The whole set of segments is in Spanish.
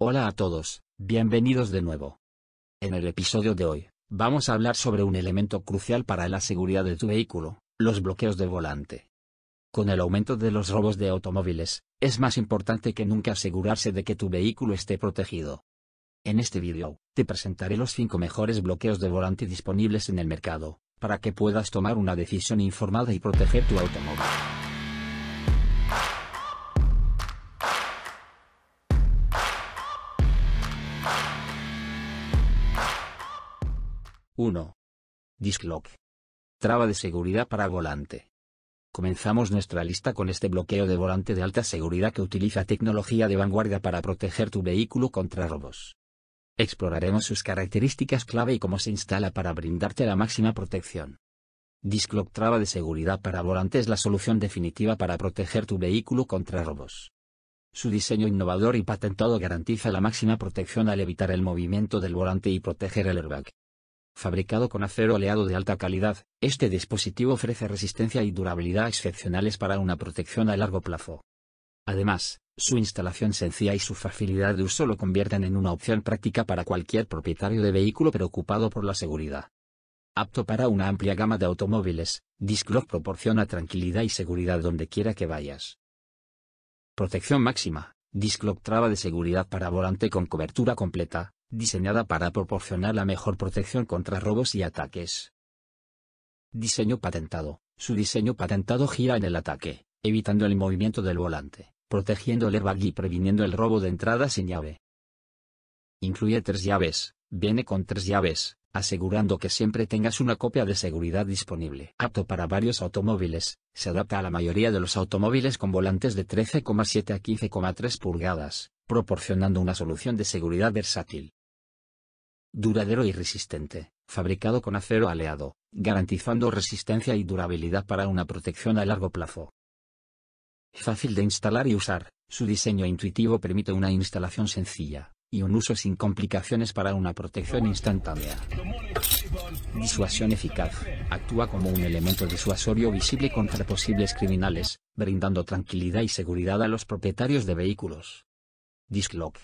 Hola a todos, bienvenidos de nuevo. En el episodio de hoy, vamos a hablar sobre un elemento crucial para la seguridad de tu vehículo, los bloqueos de volante. Con el aumento de los robos de automóviles, es más importante que nunca asegurarse de que tu vehículo esté protegido. En este vídeo, te presentaré los 5 mejores bloqueos de volante disponibles en el mercado, para que puedas tomar una decisión informada y proteger tu automóvil. Disclock. Traba de seguridad para volante. Comenzamos nuestra lista con este bloqueo de volante de alta seguridad que utiliza tecnología de vanguardia para proteger tu vehículo contra robos. Exploraremos sus características clave y cómo se instala para brindarte la máxima protección. Disclock Traba de seguridad para volante es la solución definitiva para proteger tu vehículo contra robos. Su diseño innovador y patentado garantiza la máxima protección al evitar el movimiento del volante y proteger el airbag, Fabricado con acero oleado de alta calidad, este dispositivo ofrece resistencia y durabilidad excepcionales para una protección a largo plazo. Además, su instalación sencilla y su facilidad de uso lo convierten en una opción práctica para cualquier propietario de vehículo preocupado por la seguridad. Apto para una amplia gama de automóviles, Disclock proporciona tranquilidad y seguridad donde quiera que vayas. Protección máxima, Disclock traba de seguridad para volante con cobertura completa, diseñada para proporcionar la mejor protección contra robos y ataques. Diseño patentado. Su diseño patentado gira en el ataque, evitando el movimiento del volante, protegiendo el airbag y previniendo el robo de entrada sin llave. Incluye tres llaves, viene con tres llaves, asegurando que siempre tengas una copia de seguridad disponible. Apto para varios automóviles, se adapta a la mayoría de los automóviles con volantes de 13,7 a 15,3 pulgadas, proporcionando una solución de seguridad versátil duradero y resistente, fabricado con acero aleado, garantizando resistencia y durabilidad para una protección a largo plazo. Fácil de instalar y usar, su diseño intuitivo permite una instalación sencilla, y un uso sin complicaciones para una protección instantánea. Disuasión eficaz. Actúa como un elemento disuasorio visible contra posibles criminales, brindando tranquilidad y seguridad a los propietarios de vehículos. Lock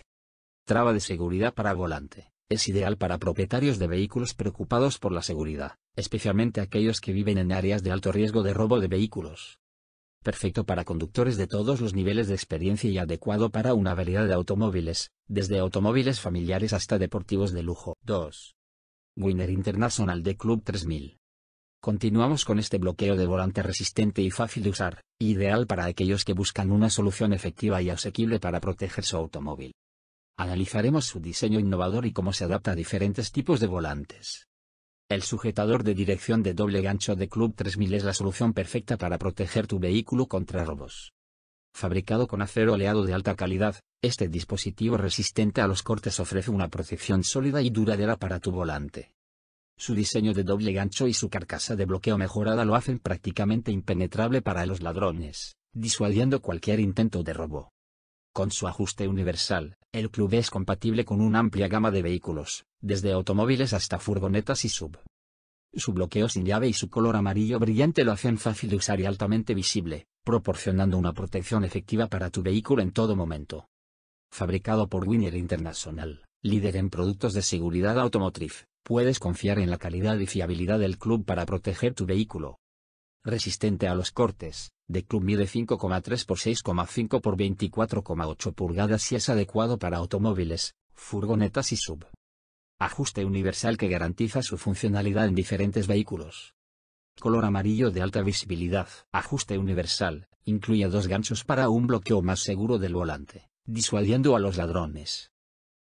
Traba de seguridad para volante. Es ideal para propietarios de vehículos preocupados por la seguridad, especialmente aquellos que viven en áreas de alto riesgo de robo de vehículos. Perfecto para conductores de todos los niveles de experiencia y adecuado para una variedad de automóviles, desde automóviles familiares hasta deportivos de lujo. 2. Winner International de Club 3000. Continuamos con este bloqueo de volante resistente y fácil de usar, ideal para aquellos que buscan una solución efectiva y asequible para proteger su automóvil. Analizaremos su diseño innovador y cómo se adapta a diferentes tipos de volantes. El sujetador de dirección de doble gancho de Club 3000 es la solución perfecta para proteger tu vehículo contra robos. Fabricado con acero oleado de alta calidad, este dispositivo resistente a los cortes ofrece una protección sólida y duradera para tu volante. Su diseño de doble gancho y su carcasa de bloqueo mejorada lo hacen prácticamente impenetrable para los ladrones, disuadiendo cualquier intento de robo. Con su ajuste universal, el club es compatible con una amplia gama de vehículos, desde automóviles hasta furgonetas y sub. Su bloqueo sin llave y su color amarillo brillante lo hacen fácil de usar y altamente visible, proporcionando una protección efectiva para tu vehículo en todo momento. Fabricado por Winner International, líder en productos de seguridad automotriz, puedes confiar en la calidad y fiabilidad del club para proteger tu vehículo. Resistente a los cortes, de Club mide 5,3 por 6,5 por 24,8 pulgadas y es adecuado para automóviles, furgonetas y sub. Ajuste universal que garantiza su funcionalidad en diferentes vehículos. Color amarillo de alta visibilidad. Ajuste universal, incluye dos ganchos para un bloqueo más seguro del volante, disuadiendo a los ladrones.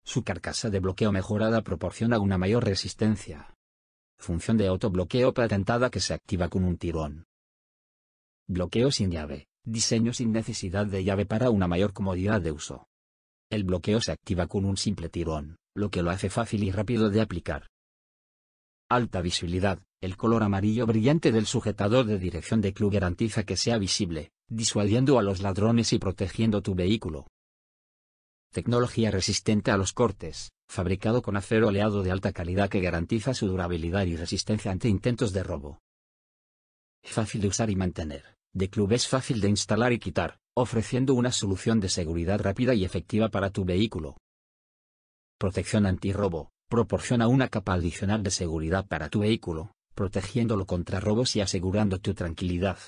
Su carcasa de bloqueo mejorada proporciona una mayor resistencia. Función de autobloqueo patentada que se activa con un tirón. Bloqueo sin llave. Diseño sin necesidad de llave para una mayor comodidad de uso. El bloqueo se activa con un simple tirón, lo que lo hace fácil y rápido de aplicar. Alta visibilidad. El color amarillo brillante del sujetador de dirección de club garantiza que sea visible, disuadiendo a los ladrones y protegiendo tu vehículo. Tecnología resistente a los cortes, fabricado con acero oleado de alta calidad que garantiza su durabilidad y resistencia ante intentos de robo. Fácil de usar y mantener. The Club es fácil de instalar y quitar, ofreciendo una solución de seguridad rápida y efectiva para tu vehículo. Protección antirrobo. Proporciona una capa adicional de seguridad para tu vehículo, protegiéndolo contra robos y asegurando tu tranquilidad.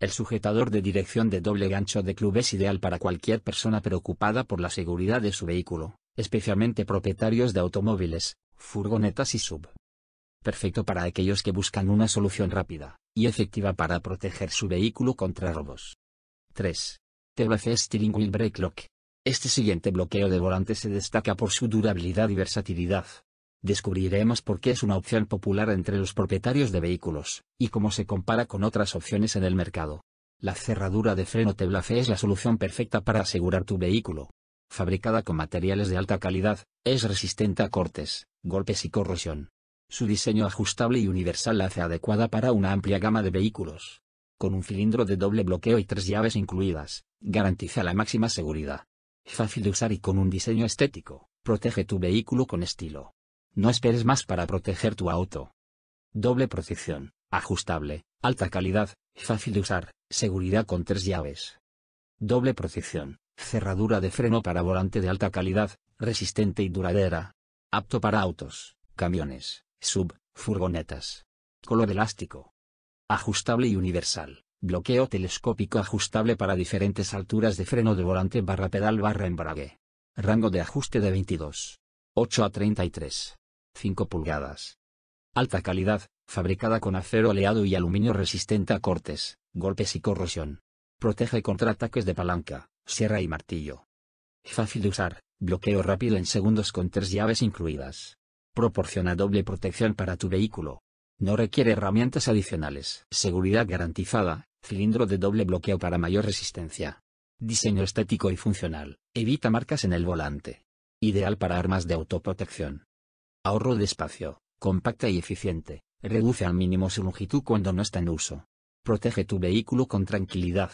El sujetador de dirección de doble gancho de club es ideal para cualquier persona preocupada por la seguridad de su vehículo, especialmente propietarios de automóviles, furgonetas y sub. Perfecto para aquellos que buscan una solución rápida, y efectiva para proteger su vehículo contra robos. 3. TBC Steering Wheel Brake Lock. Este siguiente bloqueo de volante se destaca por su durabilidad y versatilidad. Descubriremos por qué es una opción popular entre los propietarios de vehículos, y cómo se compara con otras opciones en el mercado. La cerradura de freno Teblafe es la solución perfecta para asegurar tu vehículo. Fabricada con materiales de alta calidad, es resistente a cortes, golpes y corrosión. Su diseño ajustable y universal la hace adecuada para una amplia gama de vehículos. Con un cilindro de doble bloqueo y tres llaves incluidas, garantiza la máxima seguridad. Fácil de usar y con un diseño estético, protege tu vehículo con estilo. No esperes más para proteger tu auto. Doble protección, ajustable, alta calidad, fácil de usar, seguridad con tres llaves. Doble protección, cerradura de freno para volante de alta calidad, resistente y duradera. Apto para autos, camiones, Sub, furgonetas. Color elástico. Ajustable y universal. Bloqueo telescópico ajustable para diferentes alturas de freno de volante barra pedal barra embrague. Rango de ajuste de 22. 8 a 33. 5 pulgadas. Alta calidad, fabricada con acero oleado y aluminio resistente a cortes, golpes y corrosión. Protege contra ataques de palanca, sierra y martillo. Fácil de usar, bloqueo rápido en segundos con tres llaves incluidas. Proporciona doble protección para tu vehículo. No requiere herramientas adicionales. Seguridad garantizada, cilindro de doble bloqueo para mayor resistencia. Diseño estético y funcional, evita marcas en el volante. Ideal para armas de autoprotección. Ahorro de espacio, compacta y eficiente, reduce al mínimo su longitud cuando no está en uso. Protege tu vehículo con tranquilidad.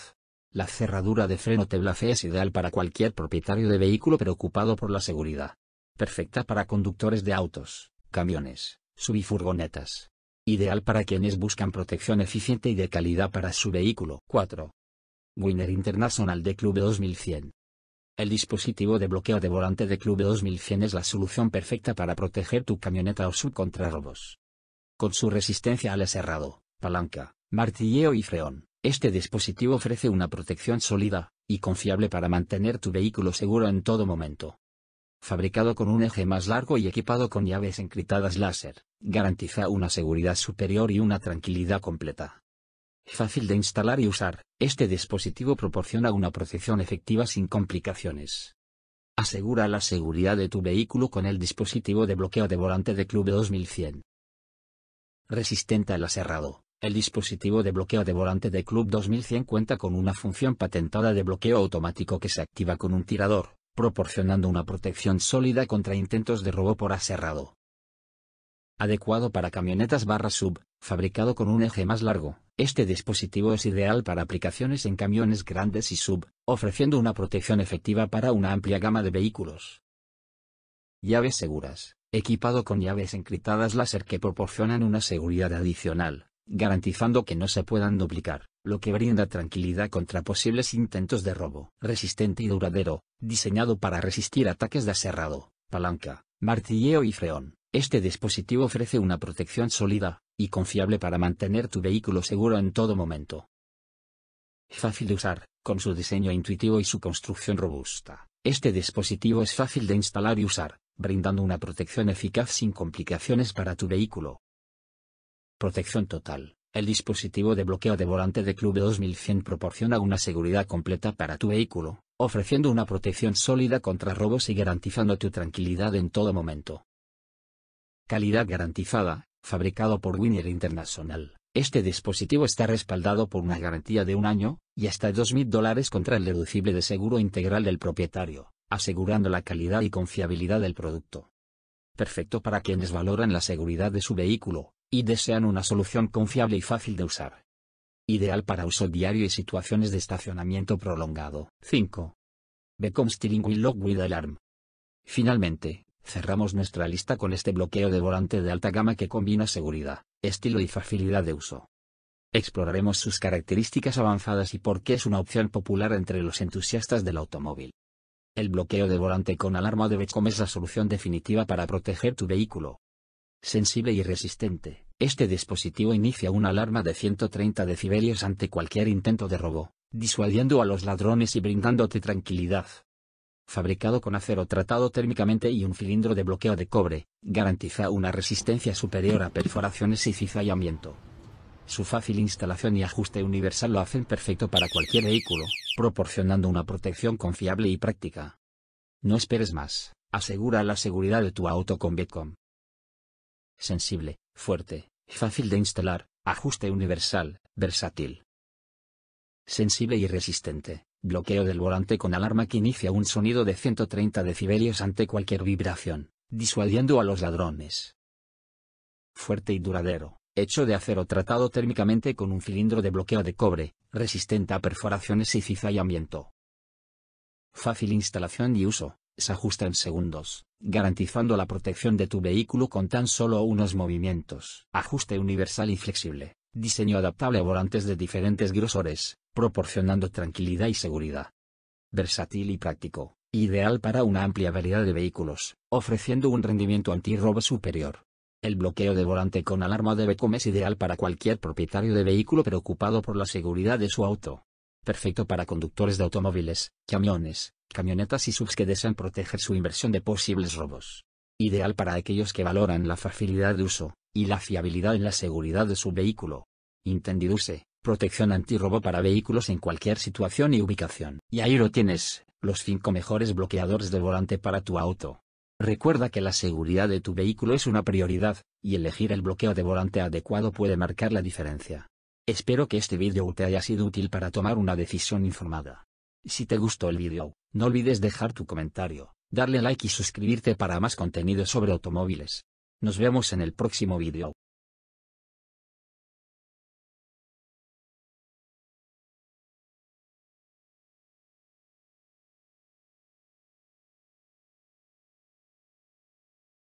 La cerradura de freno C es ideal para cualquier propietario de vehículo preocupado por la seguridad perfecta para conductores de autos, camiones, subifurgonetas. Ideal para quienes buscan protección eficiente y de calidad para su vehículo. 4. Winner International de Club 2100. El dispositivo de bloqueo de volante de Club 2100 es la solución perfecta para proteger tu camioneta o sub contra robos. Con su resistencia al aserrado, palanca, martilleo y freón, este dispositivo ofrece una protección sólida y confiable para mantener tu vehículo seguro en todo momento fabricado con un eje más largo y equipado con llaves encritadas láser, garantiza una seguridad superior y una tranquilidad completa. Fácil de instalar y usar, este dispositivo proporciona una protección efectiva sin complicaciones. Asegura la seguridad de tu vehículo con el dispositivo de bloqueo de volante de Club 2100. Resistente al aserrado. El dispositivo de bloqueo de volante de Club 2100 cuenta con una función patentada de bloqueo automático que se activa con un tirador, proporcionando una protección sólida contra intentos de robo por aserrado. Adecuado para camionetas barra sub, fabricado con un eje más largo, este dispositivo es ideal para aplicaciones en camiones grandes y sub, ofreciendo una protección efectiva para una amplia gama de vehículos. Llaves seguras, equipado con llaves encriptadas láser que proporcionan una seguridad adicional, garantizando que no se puedan duplicar lo que brinda tranquilidad contra posibles intentos de robo. Resistente y duradero, diseñado para resistir ataques de aserrado, palanca, martilleo y freón. Este dispositivo ofrece una protección sólida y confiable para mantener tu vehículo seguro en todo momento. Fácil de usar, con su diseño intuitivo y su construcción robusta. Este dispositivo es fácil de instalar y usar, brindando una protección eficaz sin complicaciones para tu vehículo. Protección total. El dispositivo de bloqueo de volante de Club 2100 proporciona una seguridad completa para tu vehículo, ofreciendo una protección sólida contra robos y garantizando tu tranquilidad en todo momento. Calidad garantizada, fabricado por Winner International. Este dispositivo está respaldado por una garantía de un año, y hasta 2.000 dólares contra el deducible de seguro integral del propietario, asegurando la calidad y confiabilidad del producto. Perfecto para quienes valoran la seguridad de su vehículo, y desean una solución confiable y fácil de usar. Ideal para uso diario y situaciones de estacionamiento prolongado. 5. Becom Steering Wheel Lock With Alarm. Finalmente, cerramos nuestra lista con este bloqueo de volante de alta gama que combina seguridad, estilo y facilidad de uso. Exploraremos sus características avanzadas y por qué es una opción popular entre los entusiastas del automóvil. El bloqueo de volante con alarma de Becom es la solución definitiva para proteger tu vehículo, sensible y resistente, este dispositivo inicia una alarma de 130 decibelios ante cualquier intento de robo, disuadiendo a los ladrones y brindándote tranquilidad. Fabricado con acero tratado térmicamente y un cilindro de bloqueo de cobre, garantiza una resistencia superior a perforaciones y cizallamiento. Su fácil instalación y ajuste universal lo hacen perfecto para cualquier vehículo, proporcionando una protección confiable y práctica. No esperes más, asegura la seguridad de tu auto con Bitcom sensible, fuerte, fácil de instalar, ajuste universal, versátil. Sensible y resistente, bloqueo del volante con alarma que inicia un sonido de 130 decibelios ante cualquier vibración, disuadiendo a los ladrones. Fuerte y duradero, hecho de acero tratado térmicamente con un cilindro de bloqueo de cobre, resistente a perforaciones y cizallamiento. Fácil instalación y uso, se ajusta en segundos, garantizando la protección de tu vehículo con tan solo unos movimientos. Ajuste universal y flexible, diseño adaptable a volantes de diferentes grosores, proporcionando tranquilidad y seguridad. Versátil y práctico, ideal para una amplia variedad de vehículos, ofreciendo un rendimiento antirrobo superior. El bloqueo de volante con alarma de BECOM es ideal para cualquier propietario de vehículo preocupado por la seguridad de su auto. Perfecto para conductores de automóviles, camiones, camionetas y subs que desean proteger su inversión de posibles robos. Ideal para aquellos que valoran la facilidad de uso, y la fiabilidad en la seguridad de su vehículo. Intendiduse, protección antirrobo para vehículos en cualquier situación y ubicación. Y ahí lo tienes, los 5 mejores bloqueadores de volante para tu auto. Recuerda que la seguridad de tu vehículo es una prioridad, y elegir el bloqueo de volante adecuado puede marcar la diferencia. Espero que este vídeo te haya sido útil para tomar una decisión informada. Si te gustó el vídeo, no olvides dejar tu comentario, darle like y suscribirte para más contenido sobre automóviles. Nos vemos en el próximo vídeo.